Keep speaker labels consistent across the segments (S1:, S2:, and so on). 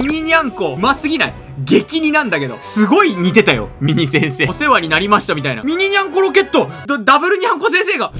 S1: ミニニャンコ、うますぎない激似なんだけど。すごい似てたよ。ミニ先生。お世話になりましたみたいな。ミニニャンコロケットダブルニャンコ先生が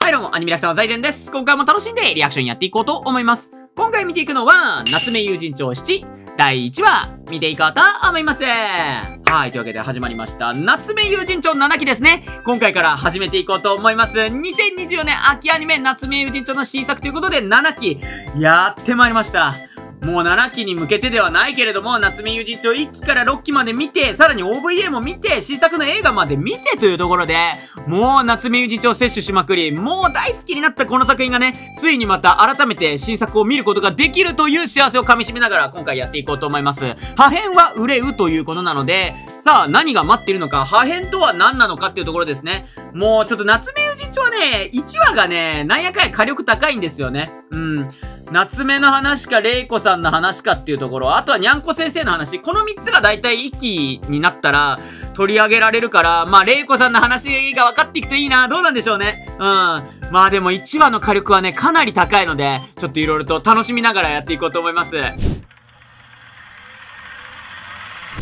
S1: はいどうも、アニメラクターの財前です。今回も楽しんでリアクションやっていこうと思います。回見ていくのは、夏目友人帳7、第1話、見ていこうと思います。はい、というわけで始まりました、夏目友人帳7期ですね。今回から始めていこうと思います。2024年秋アニメ夏目友人帳の新作ということで7期、やってまいりました。もう7期に向けてではないけれども、夏目友人帳1期から6期まで見て、さらに OVA も見て、新作の映画まで見てというところで、もう夏目友人帳摂取しまくり、もう大好きになったこの作品がね、ついにまた改めて新作を見ることができるという幸せを噛み締めながら今回やっていこうと思います。破片は売れうということなので、さあ何が待っているのか、破片とは何なのかっていうところですね。もうちょっと夏目友人帳はね、1話がね、なんやかんや火力高いんですよね。うん。夏目の話か、玲子さんの話かっていうところ、あとはにゃんこ先生の話、この3つが大体一気になったら取り上げられるから、まあ、玲子さんの話が分かっていくといいな、どうなんでしょうね。うん。まあでも1話の火力はね、かなり高いので、ちょっといろいろと楽しみながらやっていこうと思います。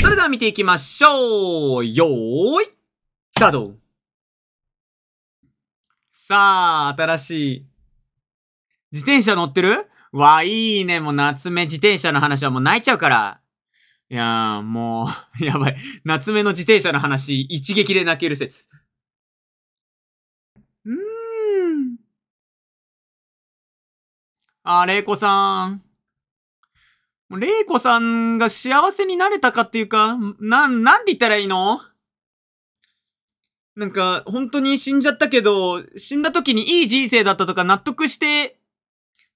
S1: それでは見ていきましょう。よーい、スタートさあ、新しい。自転車乗ってるわ、いいね。もう夏目自転車の話はもう泣いちゃうから。いやー、もう、やばい。夏目の自転車の話、一撃で泣ける説。
S2: うーん。あ、玲子
S1: さん。玲子さんが幸せになれたかっていうか、な、なんて言ったらいいのなんか、本当に死んじゃったけど、死んだ時にいい人生だったとか納得して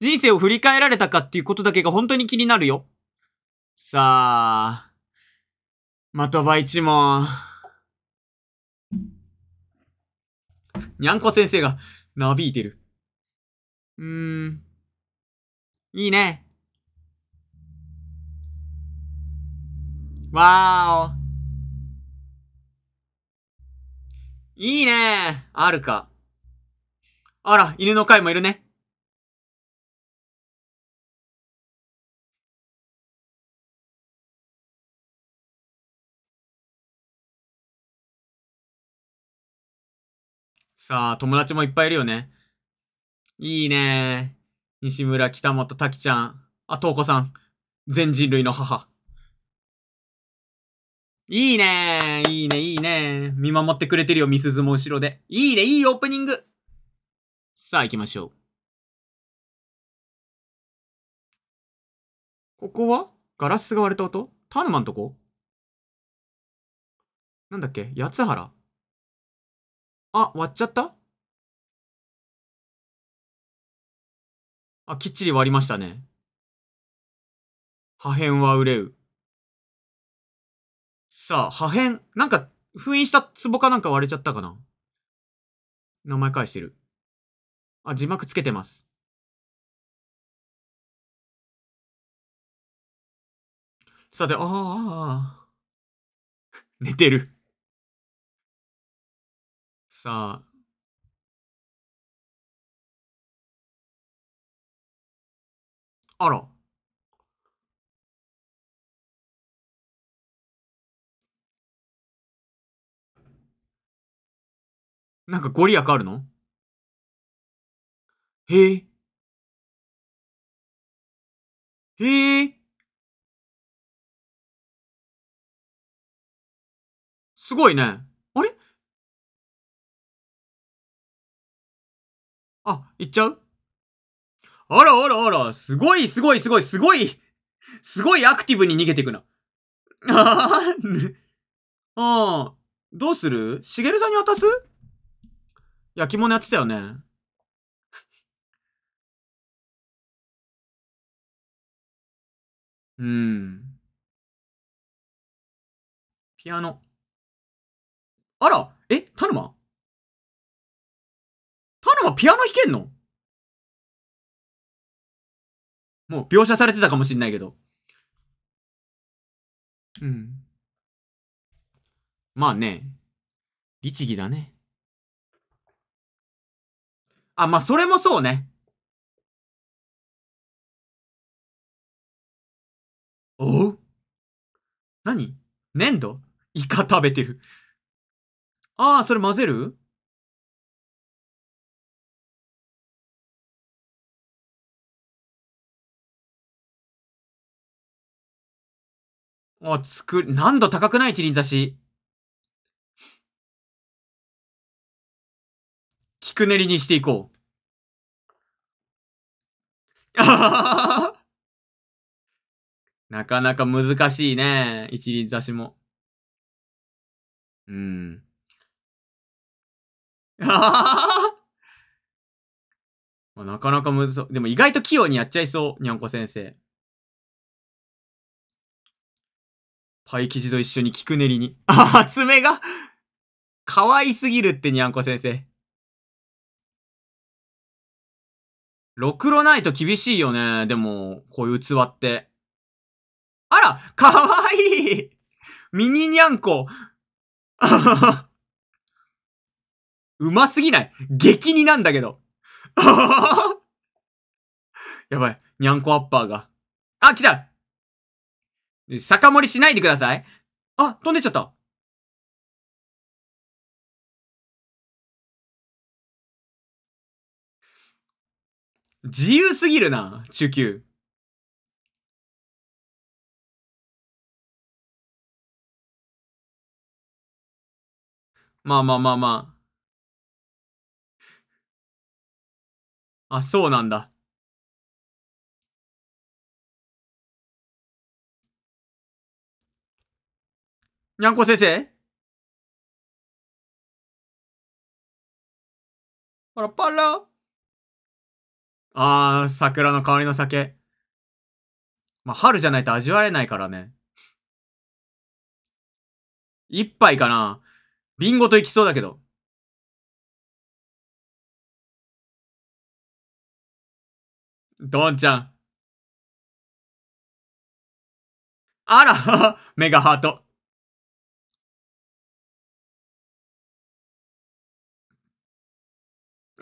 S1: 人生を振り返られたかっていうことだけが本当に気になるよ。さあ、
S2: 的場一問。にゃんこ先生が、なびいてる。
S3: うーん。
S2: いいね。わーお。いいねあるか。
S3: あら、犬の会もいるね。さあ、友達もいっぱいいるよね。いいね西村、北本、滝
S1: ちゃん。あ、東子さん。全人類の母。いいねいいね、いいね見守ってくれてるよ、みすずも後ろで。いいね、いいオー
S3: プニングさあ、行きましょう。ここはガラスが割れた音タヌマンとこなんだっけ八原あ、割っちゃったあ、きっちり割りましたね。破片は憂う。さあ、破片。なんか、封印した壺かなんか割れちゃったかな名前返してる。あ、字幕つけてます。さて、ああ、寝てるさあ、あら。なんかご利益あるのへえ。へえ。すごいね。あ、行っちゃうあらあらあら、すご
S2: いすごいすごいすごいすごいアクティブに逃げていくな。ああ、どうするしげるさんに渡す
S3: 焼き物やってたよね。うん。ピアノ。あらえ田マナがピアノ弾けんのもう描写されてたかもしんないけど。うん。まあね。律儀だね。あ、まあそれもそうね。お何粘土イカ食べてる。ああ、それ混ぜるもう作り、難度高くない一輪挿し。菊練りにしていこう。なかなか難しいね。一輪挿しも。うん。ま
S2: あ、なかなかむずそう。でも意外と器用にやっちゃいそう。にゃんこ先生。パイ生地と一緒に菊練りに。あ、爪が可愛すぎるってにゃんこ先生。ろくろないと厳しいよね。でも、こういう器って。あら可愛いミニにゃんこ。うますぎない。激似なんだけど。やばい。にゃんこアッ
S3: パーが。あ、来た酒盛りしないでください。あ、飛んでっちゃった。自由すぎるな、中級。まあまあまあまあ。あ、そうなんだ。にゃんこ先生パラパラ。あー、桜の香りの酒。まあ、春じゃないと味わえないからね。一杯かなビンゴといきそうだけど。ドンちゃん。あら、メガハート。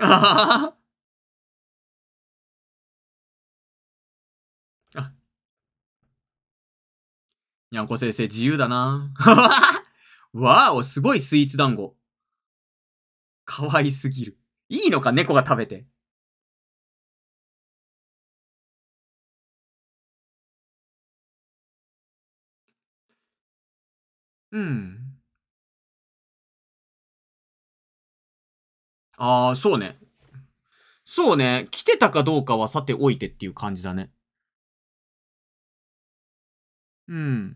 S3: あ あ。にゃんこ先生、自由だな。わお、すごいスイーツ団子。かわいすぎる。いいのか、猫が食べて。うん。
S2: ああ、そうね。そうね。来てたかどうかはさておいてっていう感じだね。
S3: うん。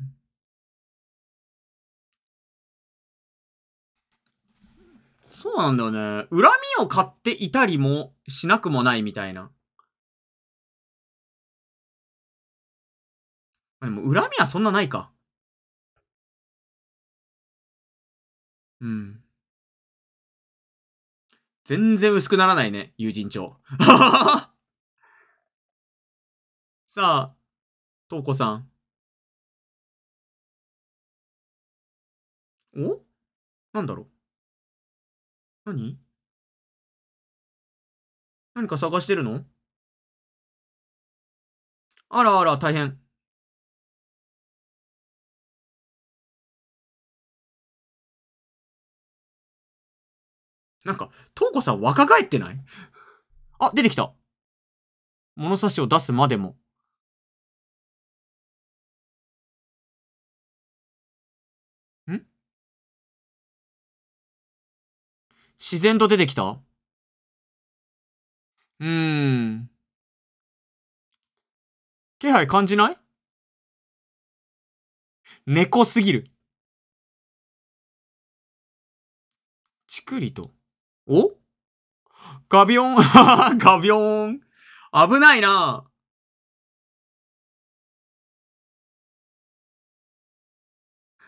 S3: そうなんだよね。恨みを買っていたりもしなくもないみたいな。でも恨みはそんなないか。うん。全然薄くならないね、友人帳。さあ、とうこさん。おなんだろう何何か探してるのあらあら、大変。なんか、トうコさん若返ってないあ、出てきた。物差しを出すまでも。ん自然と出てきたうーん。気配感じない猫すぎる。ちくりと。おガビョン ガビョン危ないな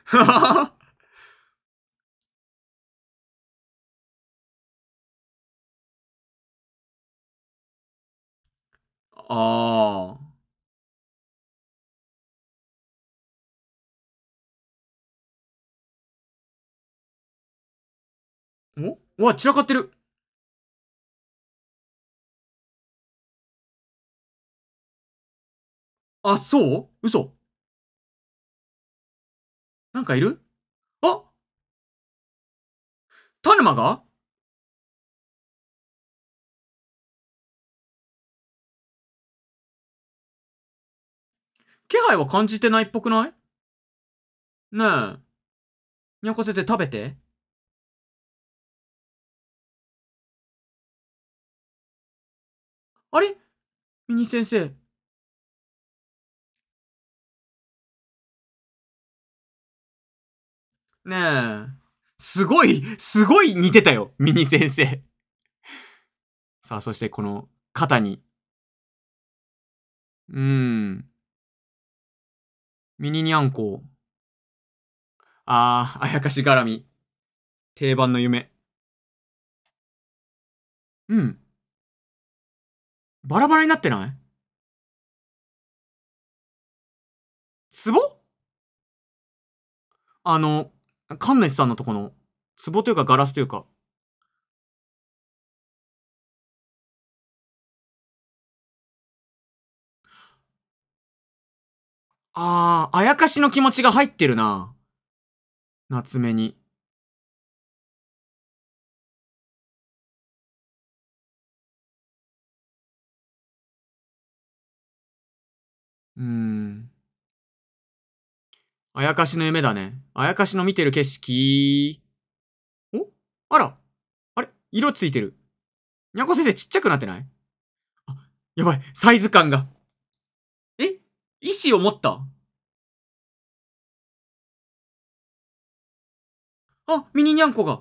S3: は ああ。おうわ、散らかってる。あ、そう嘘なんかいるあ田沼が気配は感じてないっぽくないねえ。にゃこ先生食べて。あれミニ先生。ねえ。すごい、すごい似てたよ、ミニ先生。さあ、そしてこの肩に。うーん。ミニにゃんこ。あー、あやかし絡み。定番の夢。うん。バラバラになってないツボあの、神主さんのとこの、ツボというかガラスというか。ああ、あやかしの気持ちが入ってるな。夏目に。うーん。あやかしの夢だね。あやか
S2: しの見てる景色。おあら。あれ色ついてる。
S3: にゃこ先生ちっちゃくなってないあ、やばい。サイズ感が。え意思を持ったあ、ミニニャンコが。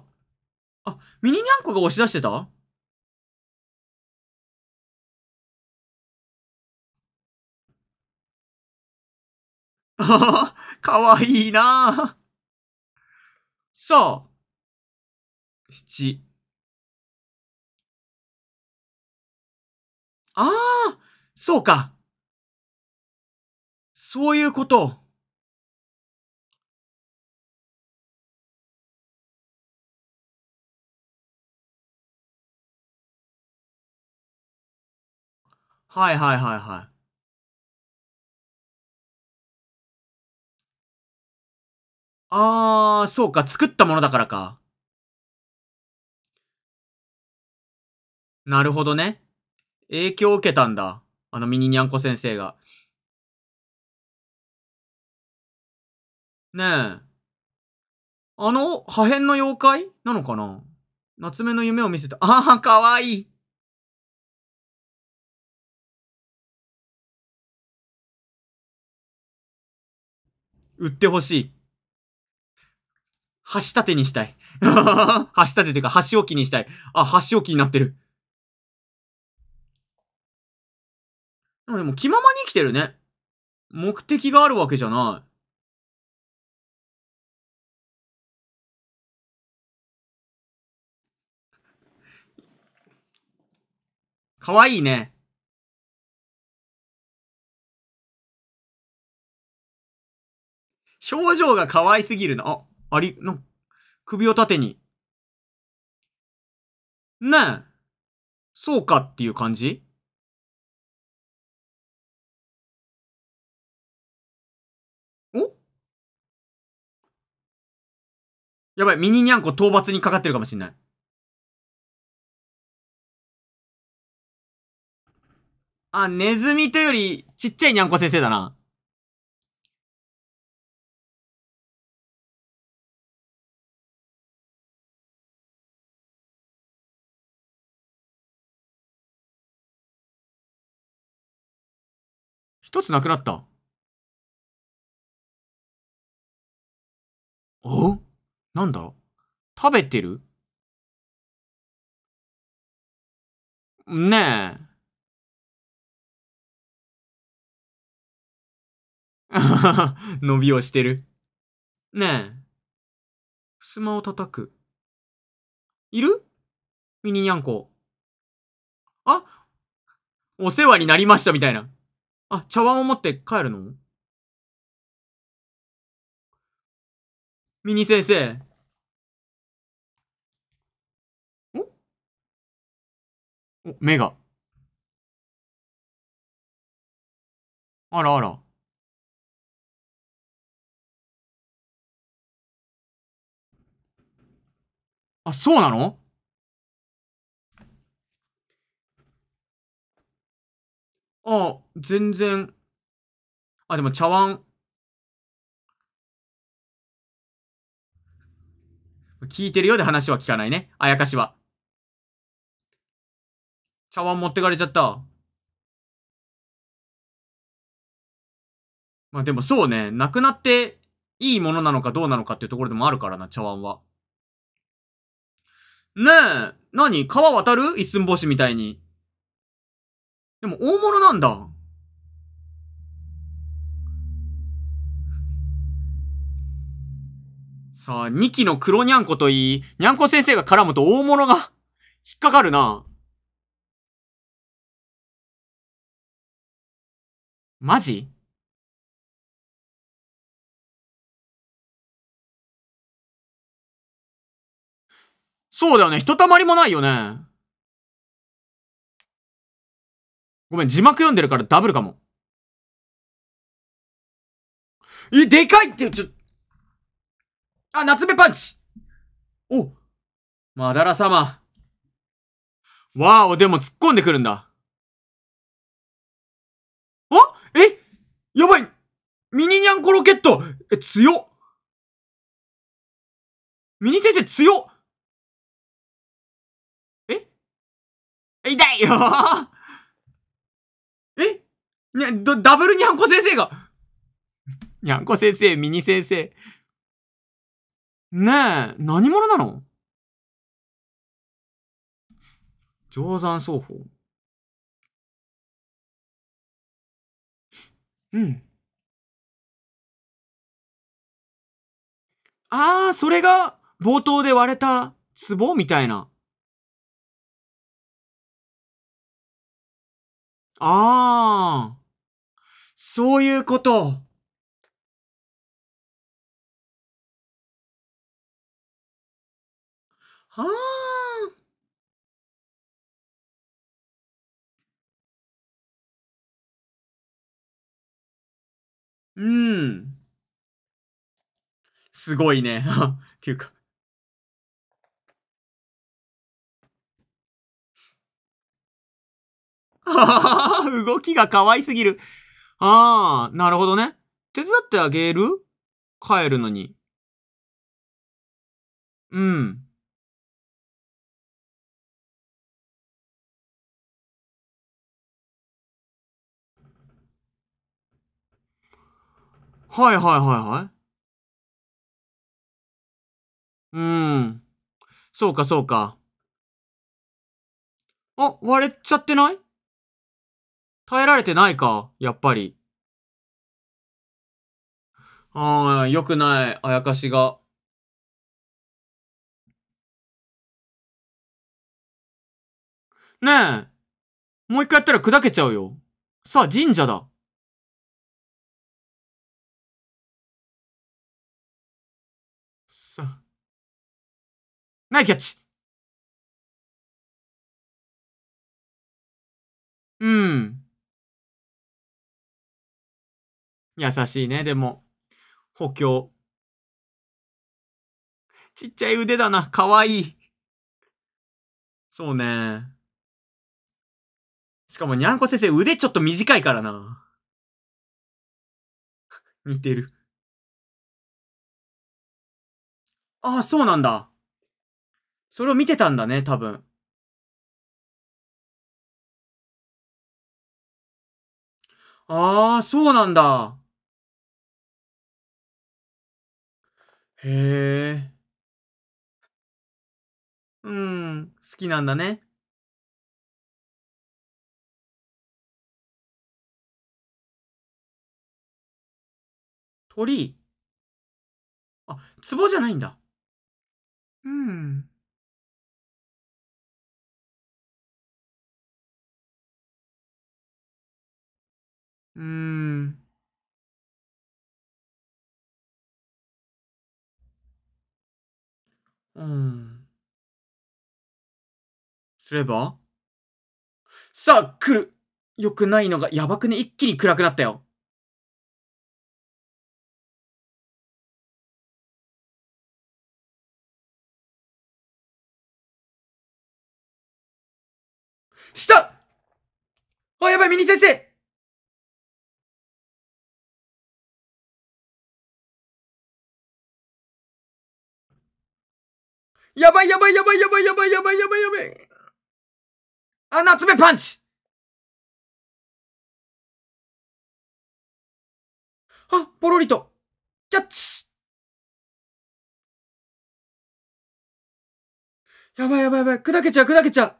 S3: あ、ミニニャンコが押し出してた かわいいなさあ、七。ああ、そうか。そういうこと。はいはいはいはい。あー、そうか、作ったものだからか。なるほどね。影響を受けたんだ。あのミニニャンコ先生が。ねえ。あの、破片の妖怪なのかな夏目の夢を見せた。ああ、かわいい。売ってほしい。
S2: 橋立てにしたい。橋 立てというか、橋置きにしたい。あ、橋置きになって
S3: る。でも、気ままに生きてるね。目的があるわけじゃない。かわいいね。表情が可愛すぎるの。あ、あり、の、首を縦に。ねえ。そうかっていう感じおやばい、ミニニャンコ討伐にかかってるかもしんない。あ、ネズミというより、ちっちゃいニャンコ先生だな。一つなくなった。おなんだ食べてるねえ。伸びをしてる。ねえ。襖を叩く。いるミニニャンコ。あお世話になりましたみたいな。あ、茶碗を持って帰るのミニ先生。おお、目が。あらあら。あ、そうなのあ、全然。あ、でも茶碗。聞いてるようで話は聞かないね。あやかしは。茶碗持ってかれちゃった。まあでもそうね、なくなっていいものなのかどうなのかっていうところ
S2: でもあるからな、茶碗は。ねえ、何川渡る一寸法師みたいに。でも大物なんだ。
S3: さあ、二期の黒にゃんこといい、にゃんこ先生が絡むと大物が引っかかるな。マジそうだよね。ひとたまりもないよね。ごめん、字幕読んでるからダブルかも。え、でかいって、ちょ、あ、夏目パンチおまだら様。
S2: わお、でも突っ込んでくるんだ。
S3: あえやばいミニニャンコロケットえ、強っミニ先生強っえ痛いよにゃ、ど、ダブルにゃんこ先生がにゃんこ先
S2: 生、ミニ先生。
S3: ねえ、何者なの定山双方。うん。ああ、それが冒頭で割れた壺みたいな。ああ。そういうことはあ。うん。すごいね。っていうか。動きが可愛すぎる。ああ、なるほどね。手伝ってあげる帰るのに。うん。はいはいはいはい。うーん。そうかそうか。あ、割れちゃってない
S2: 耐えられてないか、やっぱり。
S3: ああ、良くない、あやかしが。ねえ。もう一回やったら砕けちゃうよ。さあ、神社だ。さあ。ナイスキャッチうん。優しいね、でも。補強。
S2: ちっちゃい腕だな。かわいい。そうね。
S3: しかも、にゃんこ先生、腕ちょっと短いからな。似てる。ああ、そうなんだ。それを見てたんだね、多分。ああ、そうなんだ。へえ。うーん、好きなんだね。鳥。あ、壺じゃないんだ。うーん。うーん。うん。すればさあ、来るよくないのがやばくね一気に暗くなったよ。したあ、やばい、ミニ先生やばいやばいやばいやばいやばいやばいやばいやばい。穴詰めパンチあ、ポロリと。キャッチやばいやばいやばい。砕けちゃう砕けちゃう。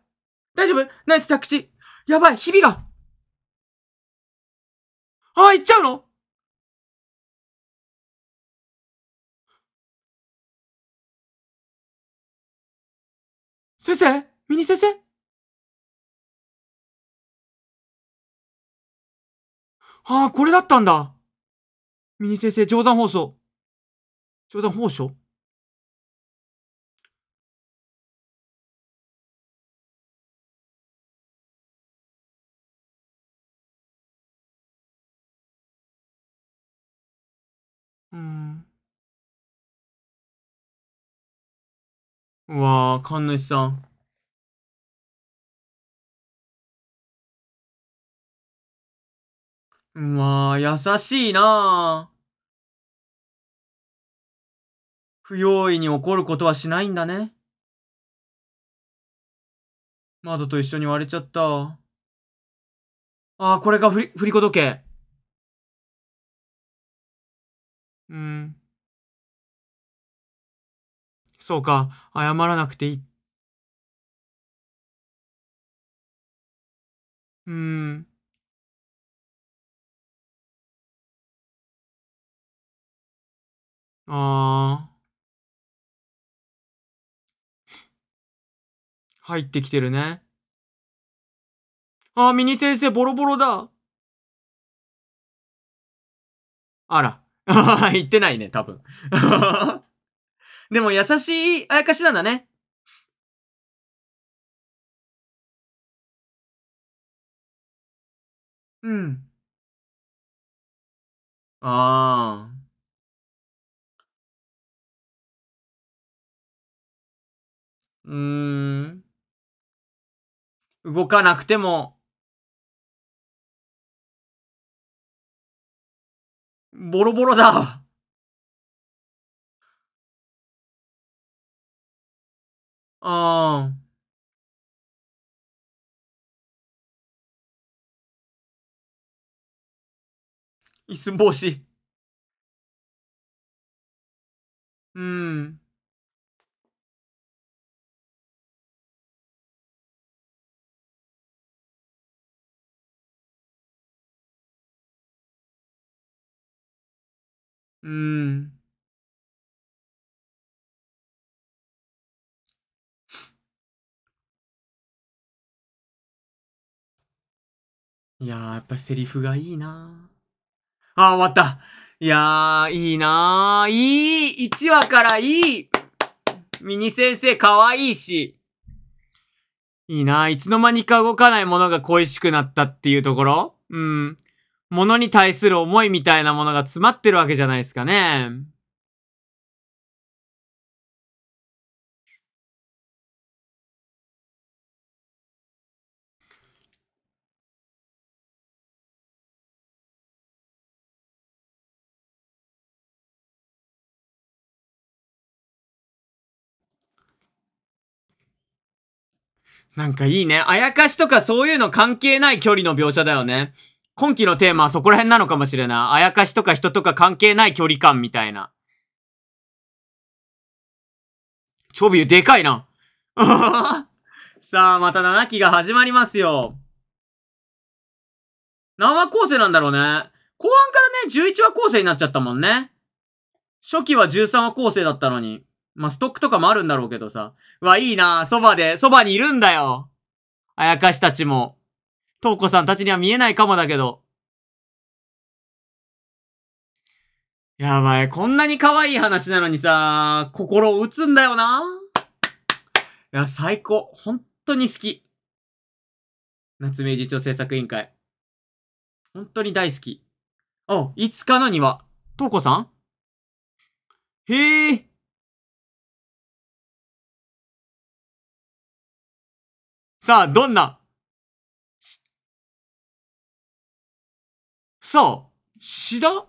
S3: 大丈夫ナイス着地。やばい、ひびが。あ、いっちゃうの先生ミニ先生ああ、これだったんだ。ミニ先生、冗山放送。冗山放送うわあ神主さん。うわあ優しいなあ不用意に怒ることはしないんだね。窓と一緒に割れちゃった。ああ、これがふり、振り子時計。うん。そうか、謝らなくていい。うーん。あー。入ってきてるね。あー、ミニ先生ボロボロだ。あら。言 ってないね、多分。でも優しいあやかしなんだね。うん。ああ。うーん。動かなくても、ボロボロだ。 어. 이순보씨. 음. 음. いやー、やっぱセリフがいいな
S1: あー、終わったいやー、いいなー。いい !1 話からいいミニ先生かわいいし。いいなー。いつの間にか動かないものが恋しくなったっていうところうん。ものに対する
S3: 思いみたいなものが詰まってるわけじゃないですかね。なんかいいね。
S1: あやかしとかそういうの関係ない距離の描写だよね。今期のテーマはそこら辺なのかもしれない。あやかしとか人とか関係ない距離感みたいな。チョビューでかいな。
S2: さあ、また7期が
S1: 始まりますよ。何話構成なんだろうね。後半からね、11話構成になっちゃったもんね。初期は13話構成だったのに。まあ、ストックとかもあるんだろうけどさ。うわ、いいなそばで、そばにいるんだよ。あやかしたちも。とうこさんたちには見えないかもだけど。やばい、こんなに可愛い話なのにさ、心を打つんだよな。いや、最高。本当に好き。
S2: 夏目次長制作委員会。本当に大好き。
S3: あ、いつかのには、とうこさんへえ。さあ、どんなさあ、詩だは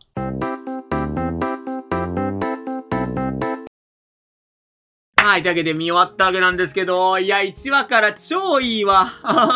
S1: い、というわけで見終わったわけなんですけど、いや、1話から超いいわ。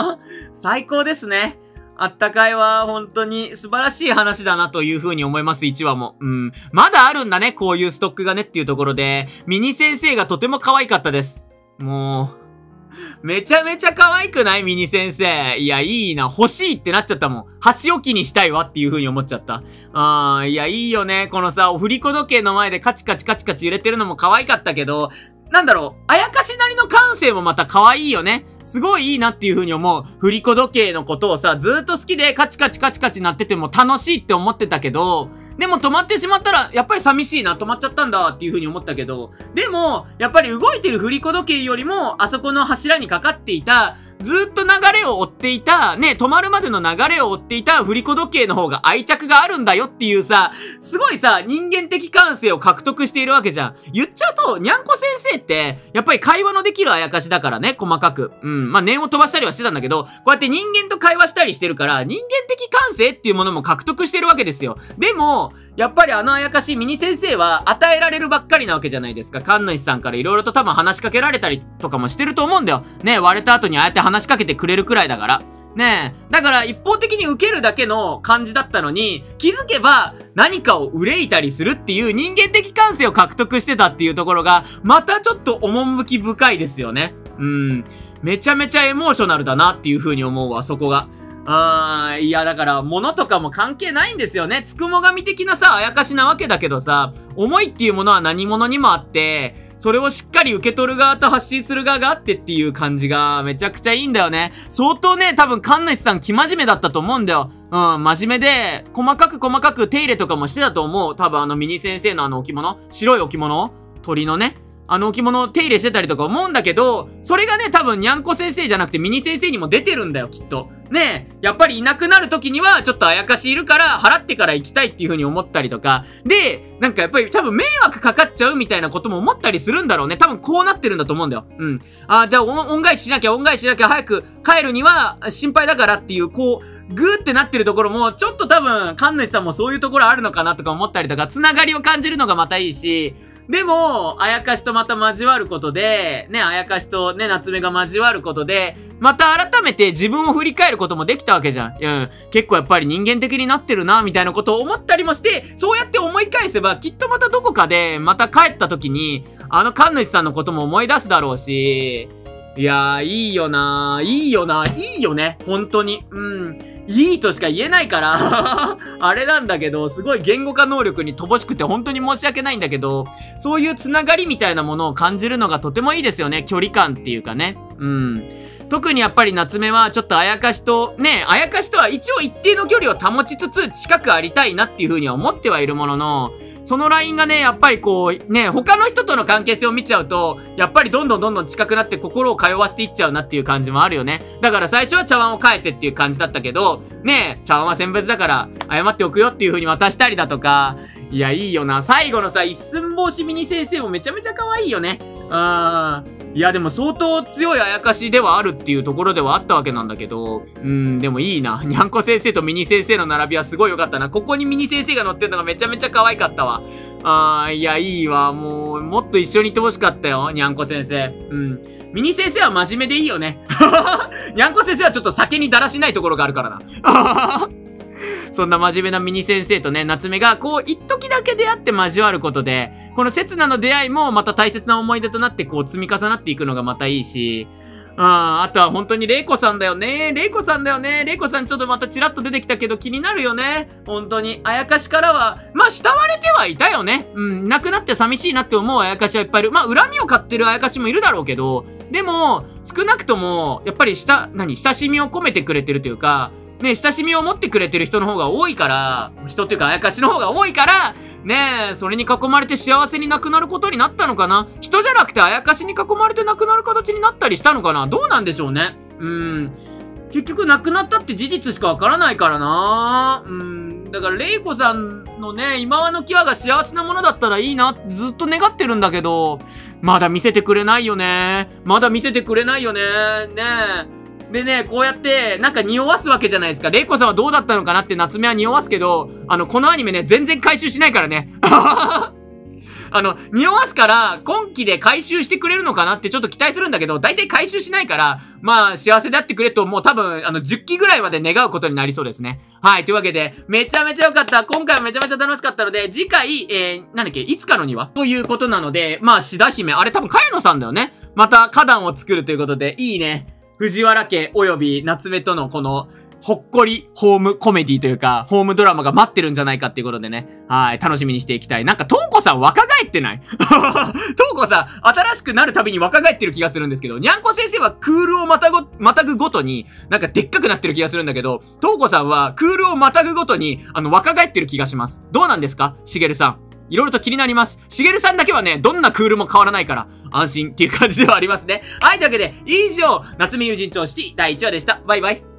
S1: 最高ですね。あったかいわ、本当に素晴らしい話だなという風に思います、1話も。うん。まだあるんだね、こういうストックがねっていうところで、ミニ先生がとても可愛かったです。もう、めちゃめちゃ可愛くないミニ先生。いや、いいな。欲しいってなっちゃったもん。箸置きにしたいわっていう風に思っちゃった。あー、いや、いいよね。このさ、お振り子時計の前でカチカチカチカチ揺れてるのも可愛かったけど、なんだろう、あやかしなりの感性もまた可愛いよね。すごいいいなっていう風に思う、振り子時計のことをさ、ずっと好きでカチカチカチカチ鳴ってても楽しいって思ってたけど、でも止まってしまったら、やっぱり寂しいな、止まっちゃったんだっていう風に思ったけど、でも、やっぱり動いてる振り子時計よりも、あそこの柱にかかっていた、ずっと流れを追っていた、ね、止まるまでの流れを追っていた振り子時計の方が愛着があるんだよっていうさ、すごいさ、人間的感性を獲得しているわけじゃん。言っちゃうと、にゃんこ先生って、やっぱり会話のできるあやかしだからね、細かく。うん。。まあ、念を飛ばしたりはしてたんだけど、こうやって人間と会話したりしてるから、人間的感性っていうものも獲得してるわけですよ。でも、やっぱりあのあやかしミニ先生は与えられるばっかりなわけじゃないですか。神主さんから色々と多分話しかけられたりとかもしてると思うんだよ。ね割れた後にああやって話しかけてくれるくらいだから。ねえ。だから一方的に受けるだけの感じだったのに、気づけば何かを憂いたりするっていう人間的感性を獲得してたっていうところが、またちょっと趣深いですよね。うん。めちゃめちゃエモーショナルだなっていう風に思うわ、そこが。あー、いや、だから、物とかも関係ないんですよね。つくも神的なさ、あやかしなわけだけどさ、思いっていうものは何者にもあって、それをしっかり受け取る側と発信する側があってっていう感じが、めちゃくちゃいいんだよね。相当ね、多分、神主さん、生真面目だったと思うんだよ。うん、真面目で、細かく細かく手入れとかもしてたと思う。多分、あの、ミニ先生のあの置物白い置物鳥のね。あの置物手入れしてたりとか思うんだけど、それがね、多分にゃんこ先生じゃなくてミニ先生にも出てるんだよ、きっと。ねえ、やっぱりいなくなる時には、ちょっとあやかしいるから、払ってから行きたいっていう風に思ったりとか、で、なんかやっぱり多分迷惑かかっちゃうみたいなことも思ったりするんだろうね。多分こうなってるんだと思うんだよ。うん。ああ、じゃあ恩返ししなきゃ、恩返ししなきゃ、早く帰るには心配だからっていう、こう、ぐーってなってるところも、ちょっと多分、神主さんもそういうところあるのかなとか思ったりとか、つながりを感じるのがまたいいし、でも、あやかしとまた交わることで、ね、あやかしとね、夏目が交わることで、また改めて自分を振り返るることもできたわけじゃん。うん。結構やっぱり人間的になってるな、みたいなことを思ったりもして、そうやって思い返せば、きっとまたどこかで、また帰った時に、あの神主さんのことも思い出すだろうし、いやー、いいよなー、いいよなー、いいよね、本当に。うん。いいとしか言えないから あれなんだけど、すごい言語化能力に乏しくて本当に申し訳ないんだけど、そういうつながりみたいなものを感じるのがとてもいいですよね。距離感っていうかね。うん。特にやっぱり夏目はちょっとあやかしと、ね、あやかしとは一応一定の距離を保ちつつ近くありたいなっていうふうには思ってはいるものの、そのラインがね、やっぱりこう、ね、他の人との関係性を見ちゃうと、やっぱりどんどんどんどん近くなって心を通わせていっちゃうなっていう感じもあるよね。だから最初は茶碗を返せっていう感じだったけど、ね、茶碗は選別だから謝っておくよっていうふうに渡したりだとか、いや、いいよな。最後のさ、一寸法師ミニ先生もめちゃめちゃ可愛いよね。うん。いや、でも相当強いあやかしではあるっていうところではあったわけなんだけど、うん、でもいいな。にゃんこ先生とミニ先生の並びはすごい良かったな。ここにミニ先生が乗ってんのがめちゃめちゃ可愛かったわ。あー、いや、いいわ。もう、もっと一緒にいてほしかったよ、にゃんこ先生。うん。ミニ先生は真面目でいいよね。にゃんこ先生はちょっと酒にだらしないところがあるからな。そんな真面目なミニ先生とね、夏目が、こう、一時だけ出会って交わることで、この刹那の出会いもまた大切な思い出となって、こう、積み重なっていくのがまたいいし、うん、あとは本当に玲子さんだよね。玲子さんだよね。玲子さんちょっとまたチラッと出てきたけど気になるよね。本当に。あやかしからは、まあ、慕われてはいたよね。うん、亡くなって寂しいなって思うあやかしはいっぱいいる。まあ、恨みを買ってるあやかしもいるだろうけど、でも、少なくとも、やっぱりした、何、親しみを込めてくれてるというか、ね、親しみを持ってくれてる人の方が多いから、人っていうかあやかしの方が多いから、ねえ、それに囲まれて幸せになくなることになったのかな人じゃなくてあやかしに囲まれてなくなる形になったりしたのかなどうなんでしょうねうーん。結局亡くなったって事実しかわからないからなうん。だから、イコさんのね、今はの際が幸せなものだったらいいなってずっと願ってるんだけど、まだ見せてくれないよね。まだ見せてくれないよね。ねえ。でね、こうやって、なんか匂わすわけじゃないですか。レイコさんはどうだったのかなって夏目は匂わすけど、あの、このアニメね、全然回収しないからね。あの、匂わすから、今期で回収してくれるのかなってちょっと期待するんだけど、大体回収しないから、まあ、幸せであってくれと、もう多分、あの、10期ぐらいまで願うことになりそうですね。はい、というわけで、めちゃめちゃ良かった。今回はめちゃめちゃ楽しかったので、次回、えー、なんだっけ、いつかの庭ということなので、まあ、シダ姫、あれ多分、かやのさんだよね。また、花壇を作るということで、いいね。藤原家及び夏目とのこの、ほっこりホームコメディというか、ホームドラマが待ってるんじゃないかっていうことでね。はい、楽しみにしていきたい。なんか、トうコさん若返ってないとうこさん、新しくなるたびに若返ってる気がするんですけど、にゃんこ先生はクールをまたご、またぐごとに、なんかでっかくなってる気がするんだけど、とうこさんはクールをまたぐごとに、あの、若返ってる気がします。どうなんですかしげるさん。いろいろと気になります。しげるさんだけはね、どんなクールも変わらないから、安心っていう感じではありますね。はい、というわけで、以上、夏目友人調子第1話でした。バイバイ。